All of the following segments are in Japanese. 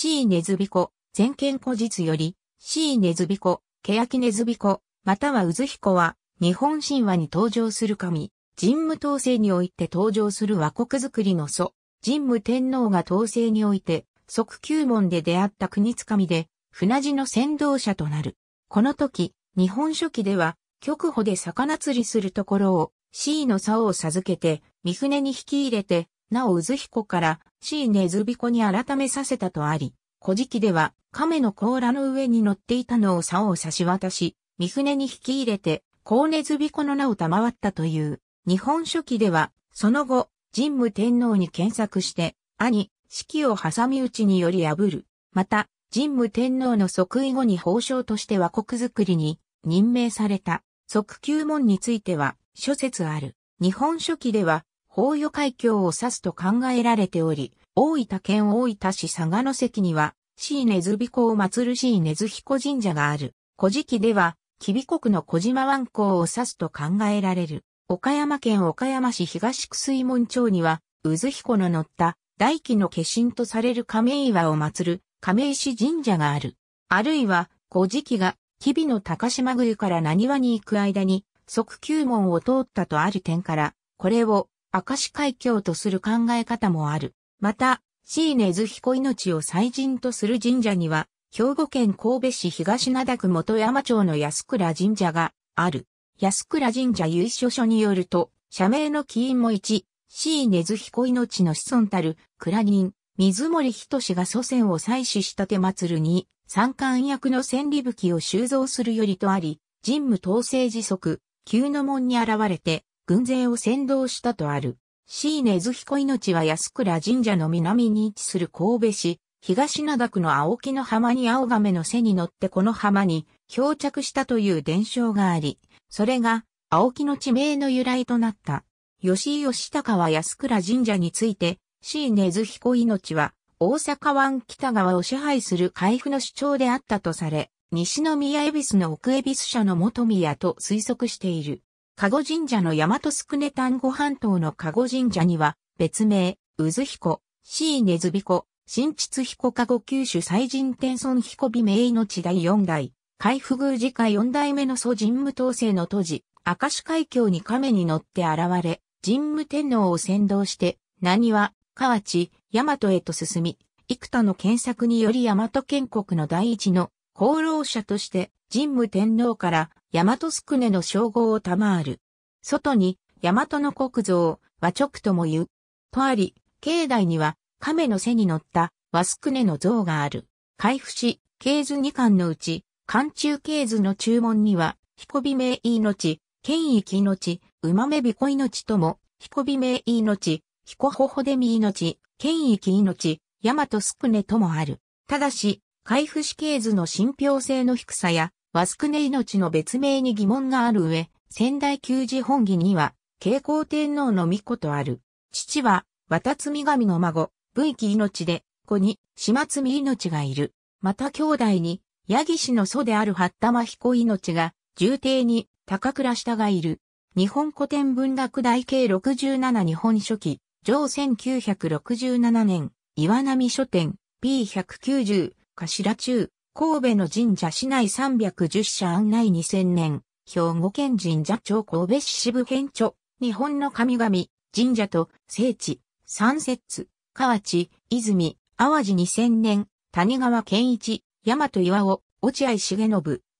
C ネズビコ、全権古実より、C ネズビコ、ケヤキネズビコ、またはウズヒコは、日本神話に登場する神、神武統制において登場する和国づくりの祖、神武天皇が統制において、即旧門で出会った国つかみで、船地の先導者となる。この時、日本書紀では、極歩で魚釣りするところを、C の竿を授けて、三船に引き入れて、なお渦彦から C 根ズこに改めさせたとあり、古事記では亀の甲羅の上に乗っていたのを竿を差し渡し、三船に引き入れて、高根ズこの名を賜ったという、日本書紀では、その後、神武天皇に検索して、兄、式を挟み撃ちにより破る。また、神武天皇の即位後に法相として和国作りに任命された、即休門については諸説ある。日本書紀では、大与海峡を指すと考えられており、大分県大分市佐賀関には、シーネズビコを祀るシーネズ彦神社がある。古事記では、キビ国の小島湾港を指すと考えられる。岡山県岡山市東区水門町には、渦彦の乗った大気の化身とされる亀岩を祀る亀石神社がある。あるいは、古事記が、吉備の高島宮から何和に行く間に、即宮門を通ったとある点から、これを明石海峡とする考え方もある。また、シーネズ彦命を祭神とする神社には、兵庫県神戸市東灘区元山町の安倉神社がある。安倉神社由緒書によると、社名の起因も1、シーネズ彦命の子孫たる蔵人、水森仁が祖先を採取した手祭るに、三冠役の千里吹器を収蔵するよりとあり、神武統制時速、旧の門に現れて、軍勢を先導したとある。C 根津彦命は安倉神社の南に位置する神戸市、東灘区の青木の浜に青亀の背に乗ってこの浜に漂着したという伝承があり、それが青木の地名の由来となった。吉井義高は安倉神社について、C 根津彦命は大阪湾北側を支配する海部の主張であったとされ、西宮恵比寿の奥恵比寿社の元宮と推測している。加護神社の大和宿根丹後半島の加護神社には、別名、渦彦、ひこ、シーネズビコ、新秩彦加護九州最人天孫彦美名地第四代、海部宮寺下四代目の祖神武統制の都寺、明石海峡に亀に乗って現れ、神武天皇を先導して、何は、河内、大和へと進み、幾多の検索により大和建国の第一の功労者として神武天皇から大和宿根の称号を賜る。外に大和の国像、和直とも言う。とあり、境内には亀の背に乗った和宿根の像がある。開府し、経図二巻のうち、漢中経図の注文には、彦び名命、剣域命、馬目こ命とも、彦び名命、彦ほほでみ命、剣域命、大和宿根ともある。ただし、開府死刑図の信憑性の低さや、ワスクネ命の別名に疑問がある上、仙台球児本義には、慶光天皇の御子とある。父は、渡積神の孫、文紀命で、子に、島積命がいる。また兄弟に、八木氏の祖である八玉彦命が、重帝に、高倉下がいる。日本古典文学大計67日本書紀、上1967年、岩波書店、P190、頭中、神戸の神社市内310社案内2000年、兵庫県神社町神戸市支部編著、日本の神々、神社と聖地、三節、河内、泉、淡路2000年、谷川健一、大和岩尾、落合重信、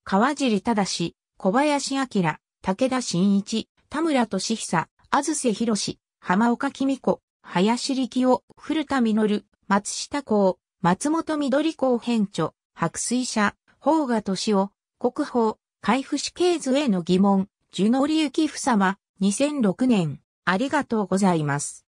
川尻忠、小林明、武田真一、田村俊久、あずせ浜岡きみ子、林力夫、古田実、松下校、松本緑校編著、白水社、法賀敏夫、国宝、海部死刑図への疑問、樹の利幸夫様、2006年、ありがとうございます。